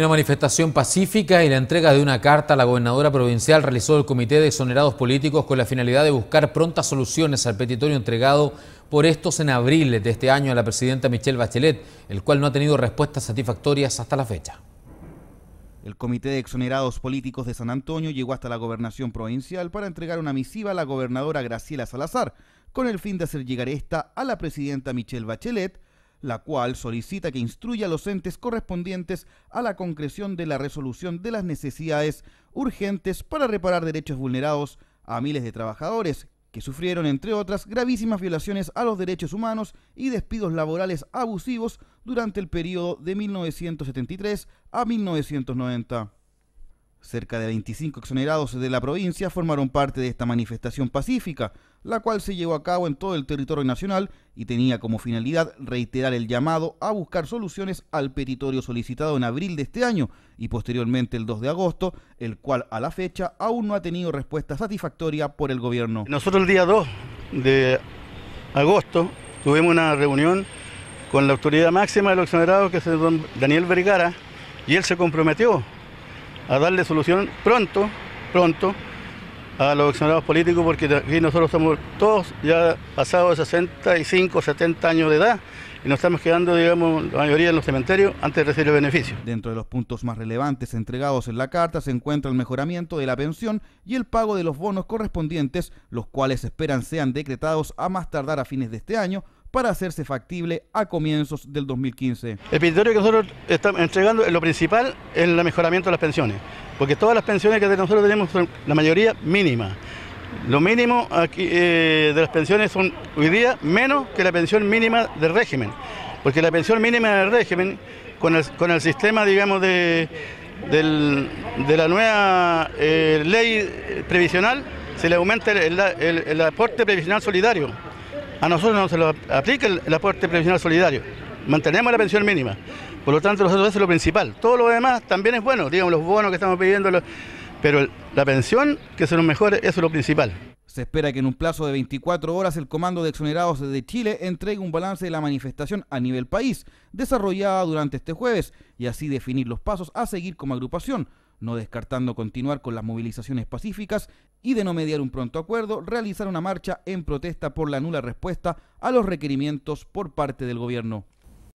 una manifestación pacífica y la entrega de una carta a la gobernadora provincial realizó el Comité de Exonerados Políticos con la finalidad de buscar prontas soluciones al petitorio entregado por estos en abril de este año a la presidenta Michelle Bachelet, el cual no ha tenido respuestas satisfactorias hasta la fecha. El Comité de Exonerados Políticos de San Antonio llegó hasta la gobernación provincial para entregar una misiva a la gobernadora Graciela Salazar, con el fin de hacer llegar esta a la presidenta Michelle Bachelet la cual solicita que instruya a los entes correspondientes a la concreción de la resolución de las necesidades urgentes para reparar derechos vulnerados a miles de trabajadores que sufrieron, entre otras, gravísimas violaciones a los derechos humanos y despidos laborales abusivos durante el periodo de 1973 a 1990. Cerca de 25 exonerados de la provincia formaron parte de esta manifestación pacífica, la cual se llevó a cabo en todo el territorio nacional y tenía como finalidad reiterar el llamado a buscar soluciones al petitorio solicitado en abril de este año y posteriormente el 2 de agosto, el cual a la fecha aún no ha tenido respuesta satisfactoria por el gobierno. Nosotros el día 2 de agosto tuvimos una reunión con la autoridad máxima de los exonerados, que es el don Daniel Vergara, y él se comprometió a darle solución pronto, pronto, a los accionados políticos, porque aquí nosotros somos todos ya pasados de 65, 70 años de edad y nos estamos quedando, digamos, la mayoría en los cementerios antes de recibir el beneficio. Dentro de los puntos más relevantes entregados en la carta se encuentra el mejoramiento de la pensión y el pago de los bonos correspondientes, los cuales esperan sean decretados a más tardar a fines de este año para hacerse factible a comienzos del 2015. El petitorio que nosotros estamos entregando, es lo principal en el mejoramiento de las pensiones, porque todas las pensiones que nosotros tenemos son la mayoría mínima... Lo mínimo eh, de las pensiones son hoy día menos que la pensión mínima del régimen, porque la pensión mínima del régimen, con el, sistema, digamos, de, la nueva eh, ley previsional, se le aumenta el aporte previsional solidario a nosotros no se lo aplica el, aporte previsional solidario. Mantenemos la pensión mínima. Por lo tanto, nosotros eso es lo principal. Todo lo demás también es bueno, digamos, los bonos que estamos pidiendo, pero la pensión, que se nos mejore, eso es lo principal. Se espera que en un plazo de 24 horas el Comando de Exonerados de Chile entregue un balance de la manifestación a nivel país, desarrollada durante este jueves, y así definir los pasos a seguir como agrupación no descartando continuar con las movilizaciones pacíficas y de no mediar un pronto acuerdo, realizar una marcha en protesta por la nula respuesta a los requerimientos por parte del gobierno.